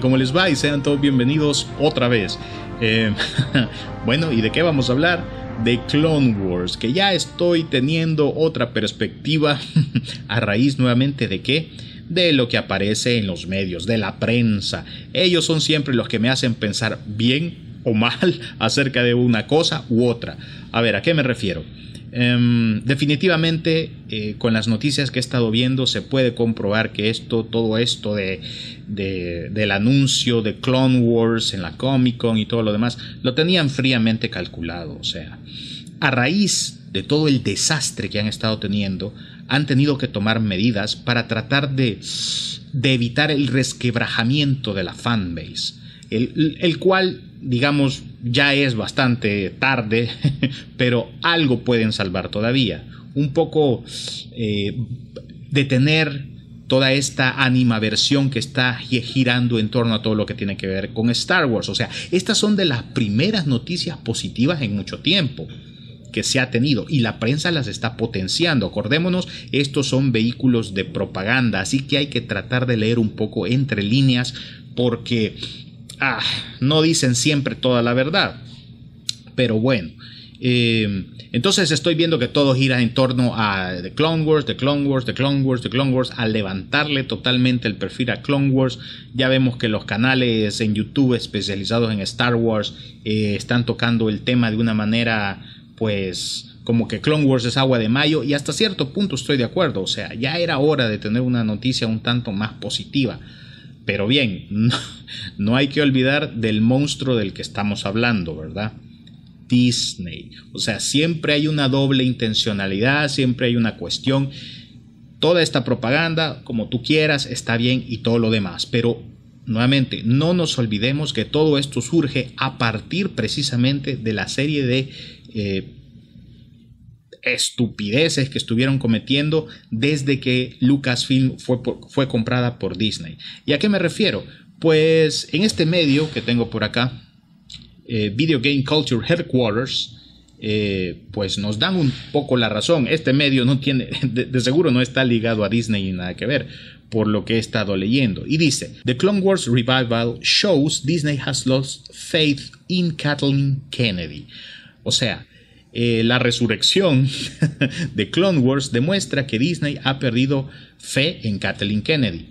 como les va? Y sean todos bienvenidos otra vez. Eh, bueno, ¿y de qué vamos a hablar? De Clone Wars, que ya estoy teniendo otra perspectiva a raíz nuevamente de qué? De lo que aparece en los medios, de la prensa. Ellos son siempre los que me hacen pensar bien o mal acerca de una cosa u otra. A ver, ¿a qué me refiero? Em, definitivamente, eh, con las noticias que he estado viendo, se puede comprobar que esto, todo esto del anuncio de Clone Wars en la Comic Con y todo lo demás, lo tenían fríamente calculado. O sea, a raíz de todo el desastre que han estado teniendo, han tenido que tomar medidas para tratar de, de evitar el resquebrajamiento de la fanbase el, cual, digamos, ya es bastante tarde, pero algo pueden salvar todavía. Un poco eh, detener toda esta animaversión que está girando en torno a todo lo que tiene que ver con Star Wars. O sea, estas son de las primeras noticias positivas en mucho tiempo que se ha tenido y la prensa las está potenciando. Acordémonos, estos son vehículos de propaganda, así que hay que tratar de leer un poco entre líneas porque Ah, no dicen siempre toda la verdad. Pero bueno. Eh, entonces estoy viendo que todo gira en torno a The Clone Wars, The Clone Wars, The Clone Wars, The Clone Wars, al levantarle totalmente el perfil a Clone Wars. Ya vemos que los canales en YouTube especializados en Star Wars eh, están tocando el tema de una manera, pues, como que Clone Wars es agua de mayo y hasta cierto punto estoy de acuerdo, o sea, ya era hora de tener una noticia un tanto más positiva. Pero bien, no, hay que olvidar del monstruo del que estamos hablando, ¿verdad? Disney. O sea, siempre hay una doble intencionalidad, siempre hay una cuestión. Toda esta propaganda, como tú quieras, está bien y todo lo demás. Pero, nuevamente, no nos olvidemos que todo esto surge a partir precisamente de la serie de eh, estupideces que estuvieron cometiendo desde que Lucasfilm fue, fue comprada por Disney. ¿Y a qué me refiero? Pues en este medio que tengo por acá, eh, Video Game Culture Headquarters, eh, pues nos dan un poco la razón. Este medio no tiene, de, de seguro no está ligado a Disney ni nada que ver, por lo que he estado leyendo. Y dice, The Clone Wars Revival shows Disney has lost faith in Kathleen Kennedy. O sea, eh, la resurrección de Clone Wars demuestra que Disney ha perdido fe en Kathleen Kennedy.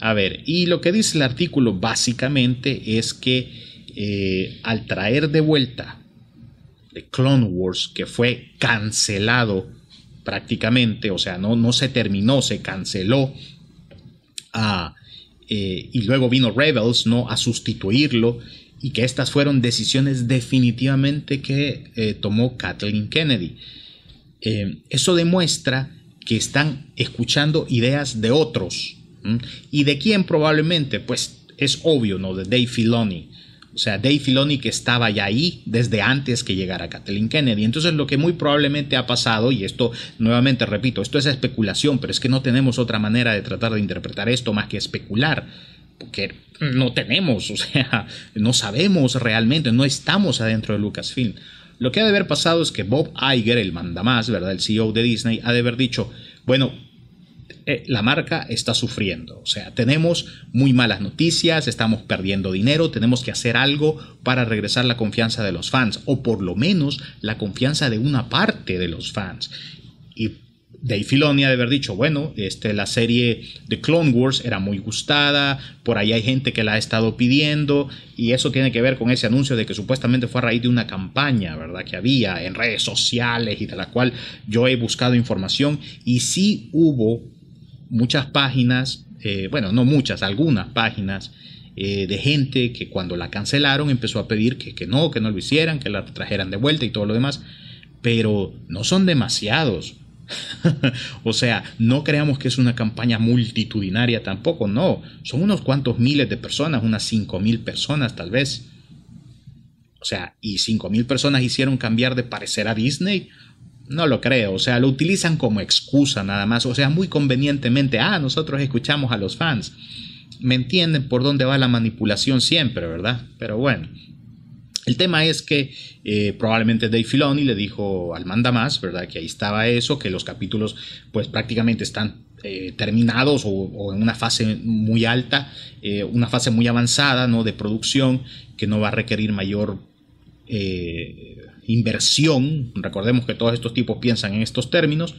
A ver, y lo que dice el artículo básicamente es que eh, al traer de vuelta de Clone Wars, que fue cancelado prácticamente, o sea, no, no se terminó, se canceló, eh, y luego vino Rebels, ¿no? A sustituirlo, y que estas fueron decisiones definitivamente que eh, tomó Kathleen Kennedy. Eh, eso demuestra que están escuchando ideas de otros. ¿Y de quién probablemente? Pues es obvio, ¿no? De Dave Filoni. O sea, Dave Filoni que estaba ya ahí desde antes que llegara Kathleen Kennedy. Entonces lo que muy probablemente ha pasado, y esto nuevamente repito, esto es especulación, pero es que no tenemos otra manera de tratar de interpretar esto más que especular porque no tenemos, o sea, no sabemos realmente, no estamos adentro de Lucasfilm. Lo que ha de haber pasado es que Bob Iger, el mandamás, ¿verdad? El CEO de Disney, ha de haber dicho, bueno, eh, la marca está sufriendo, o sea, tenemos muy malas noticias, estamos perdiendo dinero, tenemos que hacer algo para regresar la confianza de los fans, o por lo menos la confianza de una parte de los fans. Y Dave Filoni de haber dicho, bueno, este, la serie de Clone Wars era muy gustada, por ahí hay gente que la ha estado pidiendo, y eso tiene que ver con ese anuncio de que supuestamente fue a raíz de una campaña, ¿verdad? Que había en redes sociales y de la cual yo he buscado información, y sí hubo muchas páginas, eh, bueno, no muchas, algunas páginas, eh, de gente que cuando la cancelaron empezó a pedir que no, que no lo hicieran, que la trajeran de vuelta y todo lo demás, pero no son demasiados o sea, no creamos que es una campaña multitudinaria tampoco, no. Son unos cuantos miles de personas, unas cinco mil personas tal vez. O sea, ¿y cinco mil personas hicieron cambiar de parecer a Disney? No lo creo, o sea, lo utilizan como excusa nada más, o sea, muy convenientemente, ah, nosotros escuchamos a los fans. Me entienden por dónde va la manipulación siempre, ¿verdad? Pero bueno, el tema es que eh, probablemente Dave Filoni le dijo al manda más, ¿verdad? Que ahí estaba eso, que los capítulos pues prácticamente están eh, terminados o, en una fase muy alta, eh, una fase muy avanzada, ¿no? De producción que no va a requerir mayor inversión. Recordemos que todos estos tipos piensan en estos términos.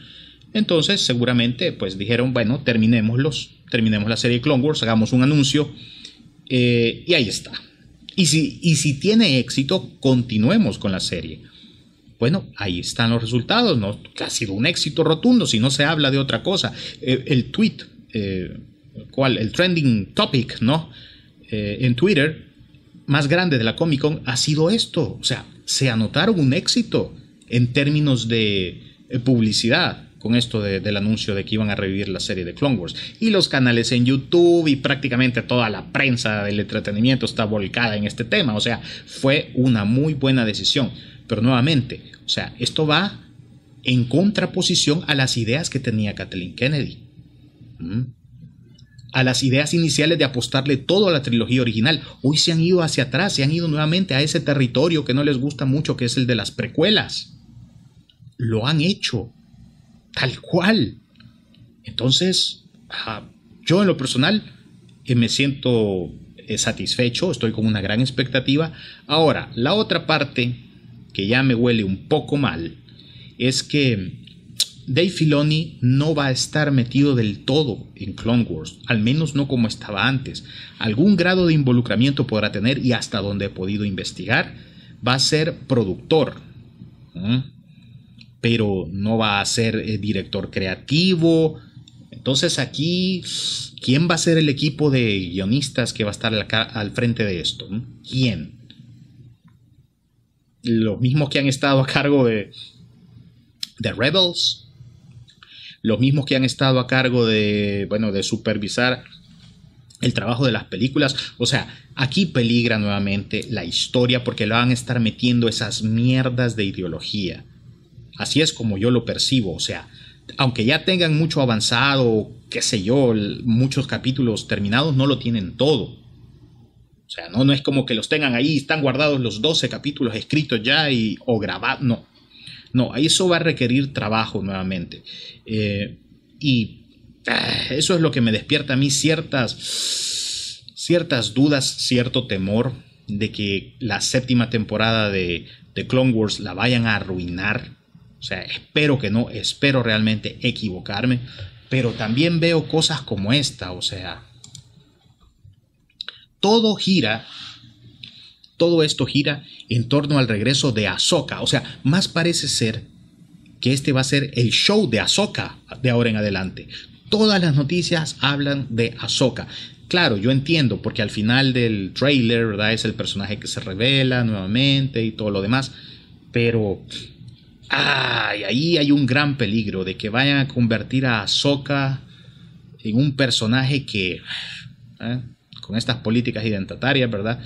Entonces seguramente pues dijeron, bueno, terminémoslos, terminemos la serie Clone Wars, hagamos un anuncio y ahí está. Y si, y si tiene éxito, continuemos con la serie. Bueno, ahí están los resultados, ¿no? Ha sido un éxito rotundo, si no se habla de otra cosa. Eh, el tweet, eh, El trending topic, ¿no? Eh, en Twitter, más grande de la Comic Con, ha sido esto. O sea, se anotaron un éxito en términos de publicidad con esto del anuncio de que iban a revivir la serie de Clone Wars. Y los canales en YouTube y prácticamente toda la prensa del entretenimiento está volcada en este tema. O sea, fue una muy buena decisión. Pero nuevamente, o sea, esto va en contraposición a las ideas que tenía Kathleen Kennedy. ¿Mm? a las ideas iniciales de apostarle todo a la trilogía original. Hoy se han ido hacia atrás, se han ido nuevamente a ese territorio que no les gusta mucho, que es el de las precuelas. Lo han hecho. Tal cual. Entonces, yo en lo personal eh, me siento eh, satisfecho, estoy con una gran expectativa. Ahora, la otra parte que ya me huele un poco mal es que Dave Filoni no va a estar metido del todo en Clone Wars, al menos no como estaba antes. Algún grado de involucramiento podrá tener y hasta donde he podido investigar, va a ser productor. ¿Mm? pero no va a ser eh, director creativo. Entonces aquí, ¿quién va a ser el equipo de guionistas que va a estar al, frente de esto? ¿Quién? Los mismos que han estado a cargo de, de Rebels, los mismos que han estado a cargo de, bueno, de supervisar el trabajo de las películas. O sea, aquí peligra nuevamente la historia porque lo van a estar metiendo esas mierdas de ideología. Así es como yo lo percibo, o sea, aunque ya tengan mucho avanzado, qué sé yo, muchos capítulos terminados, no lo tienen todo. O sea, no, no es como que los tengan ahí, están guardados los 12 capítulos escritos ya y, o grabados, no. No, eso va a requerir trabajo nuevamente. Eh, y eh, eso es lo que me despierta a mí ciertas, ciertas dudas, cierto temor de que la séptima temporada de, de Clone Wars la vayan a arruinar o sea, espero que no, espero realmente equivocarme, pero también veo cosas como esta, o sea, todo gira, todo esto gira en torno al regreso de Ahsoka, o sea, más parece ser que este va a ser el show de Ahsoka de ahora en adelante. Todas las noticias hablan de Ahsoka. Claro, yo entiendo, porque al final del trailer, ¿verdad? Es el personaje que se revela nuevamente y todo lo demás, pero y ahí hay un gran peligro de que vayan a convertir a Ahsoka en un personaje que, ¿eh? con estas políticas identitarias, ¿verdad?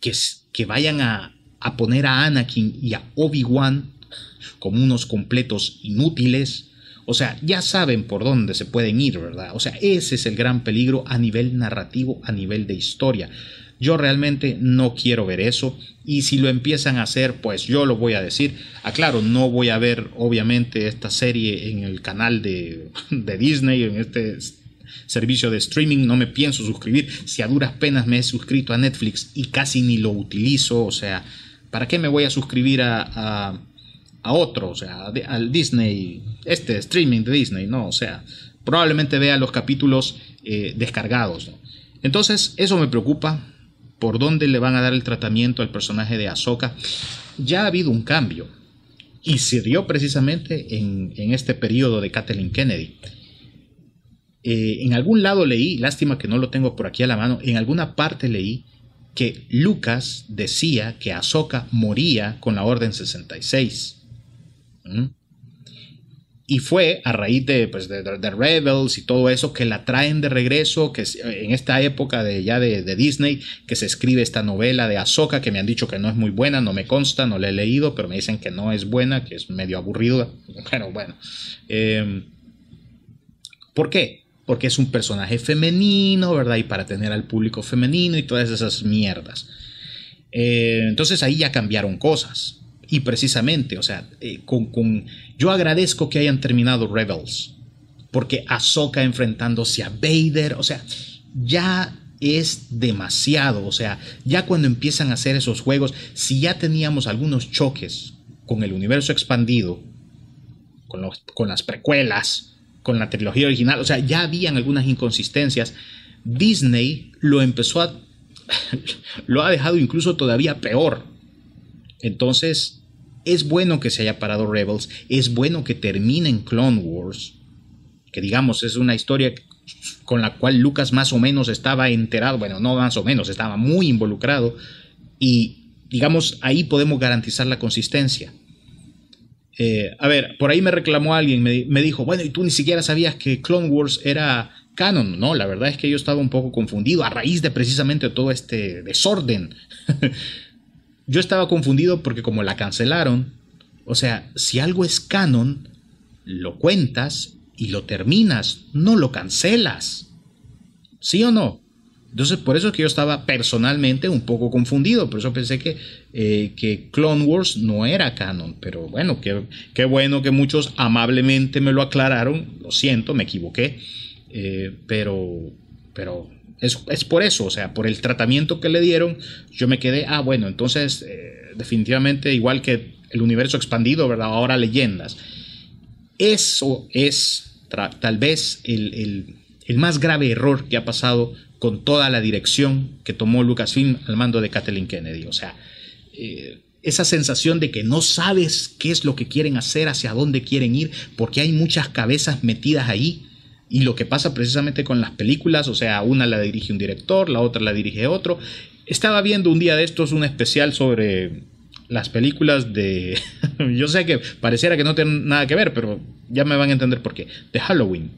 Que, que vayan a, a poner a Anakin y a Obi-Wan como unos completos inútiles. O sea, ya saben por dónde se pueden ir, ¿verdad? O sea, ese es el gran peligro a nivel narrativo, a nivel de historia. Yo realmente no quiero ver eso y si lo empiezan a hacer, pues yo lo voy a decir. Aclaro, ah, no voy a ver obviamente esta serie en el canal de, Disney, en este servicio de streaming, no me pienso suscribir. Si a duras penas me he suscrito a Netflix y casi ni lo utilizo, o sea, ¿para qué me voy a suscribir a, a otro? O sea, al Disney, este streaming de Disney, no, o sea, probablemente vea los capítulos eh, descargados. Entonces, eso me preocupa por dónde le van a dar el tratamiento al personaje de Ahsoka, ya ha habido un cambio. Y sirvió precisamente en, este periodo de Kathleen Kennedy. Eh, en algún lado leí, lástima que no lo tengo por aquí a la mano, en alguna parte leí que Lucas decía que Ahsoka moría con la Orden 66. Y fue a raíz de, pues, de, Rebels y todo eso que la traen de regreso, que eh, en esta época de, ya de, Disney, que se escribe esta novela de Ahsoka, que me han dicho que no es muy buena, no me consta, no la he leído, pero me dicen que no es buena, que es medio aburrida. Pero bueno. Em, ¿Por qué? Porque es un personaje femenino, ¿verdad? Y para tener al público femenino y todas esas mierdas. Eh, entonces ahí ya cambiaron cosas. Y precisamente, o sea, eh, con, yo agradezco que hayan terminado Rebels, porque Ahsoka enfrentándose a Vader, o sea, ya es demasiado, o sea, ya cuando empiezan a hacer esos juegos, si ya teníamos algunos choques con el universo expandido, con, con las precuelas, con la trilogía original, o sea, ya habían algunas inconsistencias, Disney lo empezó a, lo ha dejado incluso todavía peor. Entonces, es bueno que se haya parado Rebels, es bueno que terminen Clone Wars, que digamos es una historia con la cual Lucas más o menos estaba enterado, bueno, no más o menos, estaba muy involucrado y digamos ahí podemos garantizar la consistencia. Eh, a ver, por ahí me reclamó alguien, me, me, dijo, bueno, y tú ni siquiera sabías que Clone Wars era canon, ¿no? La verdad es que yo estaba un poco confundido a raíz de precisamente todo este desorden Yo estaba confundido porque como la cancelaron, o sea, si algo es canon, lo cuentas y lo terminas, no lo cancelas. ¿Sí o no? Entonces, por eso que yo estaba personalmente un poco confundido, por eso pensé que, eh, que Clone Wars no era canon, pero bueno, qué, qué, bueno que muchos amablemente me lo aclararon, lo siento, me equivoqué, eh, pero, pero es, por eso, o sea, por el tratamiento que le dieron, yo me quedé, ah, bueno, entonces eh, definitivamente igual que el universo expandido, ¿verdad? Ahora leyendas. Eso es tal vez el, más grave error que ha pasado con toda la dirección que tomó Lucasfilm al mando de Kathleen Kennedy. O sea, eh, esa sensación de que no sabes qué es lo que quieren hacer, hacia dónde quieren ir, porque hay muchas cabezas metidas ahí y lo que pasa precisamente con las películas, o sea, una la dirige un director, la otra la dirige otro. Estaba viendo un día de estos un especial sobre las películas de... yo sé que pareciera que no tienen nada que ver, pero ya me van a entender por qué. De Halloween.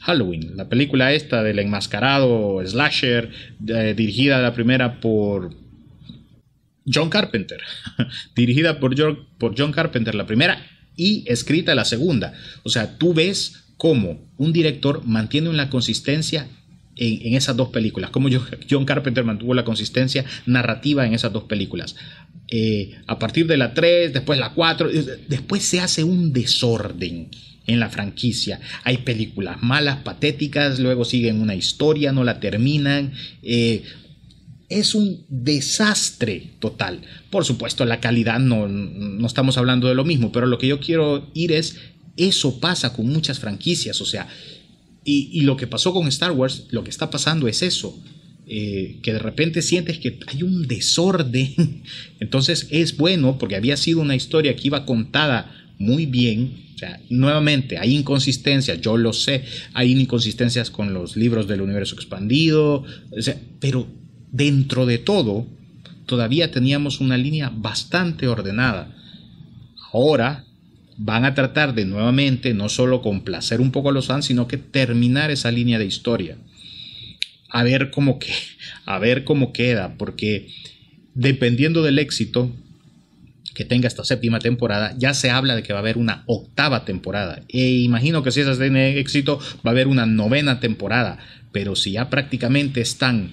Halloween, la película esta del enmascarado slasher, eh, dirigida la primera por John Carpenter. dirigida por por John Carpenter la primera y escrita la segunda. O sea, tú ves cómo un director mantiene una consistencia en, esas dos películas, cómo John Carpenter mantuvo la consistencia narrativa en esas dos películas. Eh, a partir de la 3, después la 4, eh, después se hace un desorden en la franquicia. Hay películas malas, patéticas, luego siguen una historia, no la terminan. Eh, es un desastre total. Por supuesto, la calidad no, no estamos hablando de lo mismo, pero lo que yo quiero ir es eso pasa con muchas franquicias, o sea, y, lo que pasó con Star Wars, lo que está pasando es eso. Eh, que de repente sientes que hay un desorden. Entonces es bueno porque había sido una historia que iba contada muy bien. O sea, nuevamente, hay inconsistencias, yo lo sé, hay inconsistencias con los libros del universo expandido, pero dentro de todo, todavía teníamos una línea bastante ordenada. Ahora van a tratar de nuevamente no solo complacer un poco a los fans, sino que terminar esa línea de historia. A ver cómo, que, a ver cómo queda, porque dependiendo del éxito que tenga esta séptima temporada, ya se habla de que va a haber una octava temporada. E imagino que si esa tiene éxito, va a haber una novena temporada. Pero si ya prácticamente están,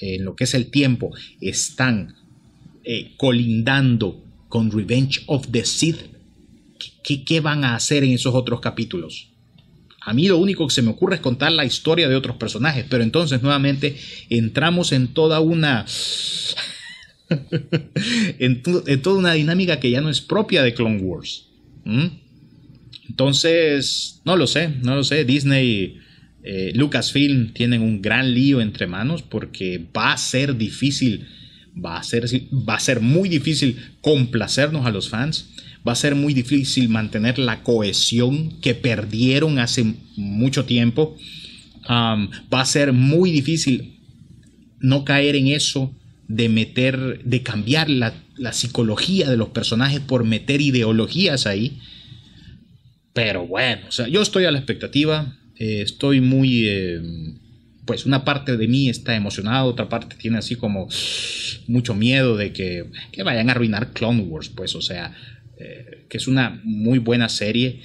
eh, en lo que es el tiempo, están eh, colindando con Revenge of the Sith, ¿Qué, van a hacer en esos otros capítulos? A mí lo único que se me ocurre es contar la historia de otros personajes, pero entonces nuevamente entramos en toda una... en, toda una dinámica que ya no es propia de Clone Wars. Entonces, no lo sé, no lo sé. Disney, eh, Lucasfilm tienen un gran lío entre manos porque va a ser difícil, va a ser, va a ser muy difícil complacernos a los fans va a ser muy difícil mantener la cohesión que perdieron hace mucho tiempo. va a ser muy difícil no caer en eso de meter, de cambiar la, psicología de los personajes por meter ideologías ahí. Pero bueno, yo estoy a la expectativa, eh, estoy muy... Em, pues una parte de mí está emocionada, otra parte tiene así como mucho miedo de que, que, vayan a arruinar Clone Wars, pues, o sea, eh, que es una muy buena serie,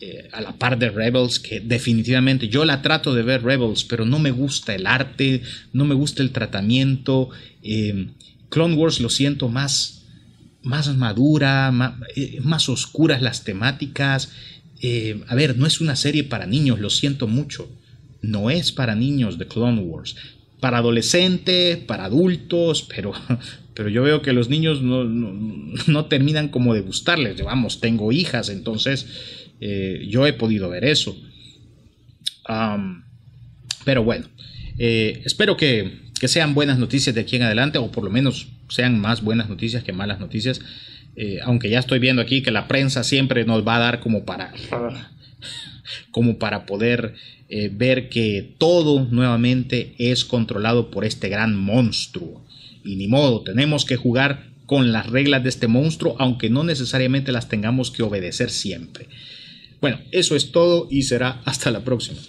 eh, a la par de Rebels, que definitivamente yo la trato de ver Rebels, pero no me gusta el arte, no me gusta el tratamiento. Eh, Clone Wars lo siento más, más madura, más, oscuras las temáticas. a ver, no es una serie para niños, lo siento mucho. No es para niños de Clone Wars para adolescentes, para adultos, pero, pero yo veo que los niños no, terminan como de gustarles. Vamos, tengo hijas, entonces eh, yo he podido ver eso. pero bueno, eh, espero que, sean buenas noticias de aquí en adelante, o por lo menos sean más buenas noticias que malas noticias. Eh, aunque ya estoy viendo aquí que la prensa siempre nos va a dar como para, como para poder eh, ver que todo nuevamente es controlado por este gran monstruo. Y ni modo, tenemos que jugar con las reglas de este monstruo, aunque no necesariamente las tengamos que obedecer siempre. Bueno, eso es todo y será hasta la próxima.